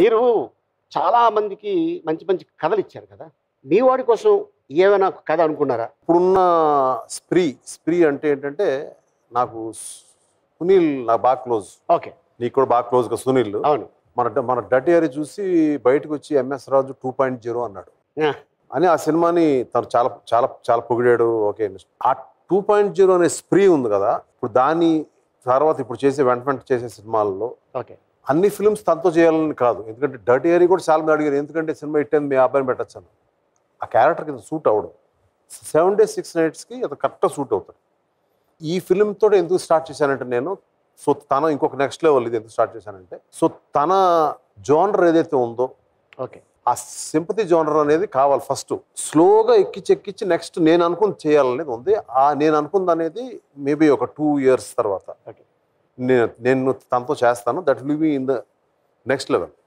మీరు చాలామందికి మంచి మంచి కథలు ఇచ్చారు కదా మీ వాడి కోసం ఏమైనా కథ అనుకున్నారా ఇప్పుడున్న స్ప్రీ స్ప్రీ అంటే ఏంటంటే నాకు సునీల్ నాకు బాగా క్లోజ్ ఓకే నీకు కూడా బాగా క్లోజ్గా సునీల్ అవును మన మన డటియారి చూసి బయటకు వచ్చి MS Raju two point zero అన్నాడు అని ఆ సినిమాని తను చాలా చాలా చాలా పొగిడాడు ఓకే ఆ టూ పాయింట్ జీరో అనే స్ప్రీ ఉంది కదా ఇప్పుడు దాని తర్వాత ఇప్పుడు చేసే వెంట వెంట చేసే సినిమాల్లో ఓకే అన్ని ఫిల్మ్స్ తనతో చేయాలని కాదు ఎందుకంటే డర్టీ ఏరి కూడా చాలా మంది అడిగారు ఎందుకంటే సినిమా ఇట్టేంది మీ అబ్బాయిని పెట్టచ్చాను ఆ క్యారెక్టర్ కింద సూట్ అవ్వడం సెవెన్ డేస్ సిక్స్ నైట్స్కి అది కరెక్ట్గా సూట్ అవుతాడు ఈ ఫిల్మ్తో ఎందుకు స్టార్ట్ చేశానంటే నేను సో తన ఇంకొక నెక్స్ట్ లెవెల్ ఇది ఎందుకు స్టార్ట్ చేశానంటే సో తన జోనర్ ఏదైతే ఉందో ఓకే ఆ సింపతి జోనర్ అనేది కావాలి ఫస్ట్ స్లోగా ఎక్కిచ్చి ఎక్కిచ్చి నెక్స్ట్ నేను అనుకుని చేయాలనేది ఉంది ఆ నేను అనుకుంది అనేది మేబీ ఒక టూ ఇయర్స్ తర్వాత ఓకే నేను నేను తనతో చేస్తాను that will be in the next level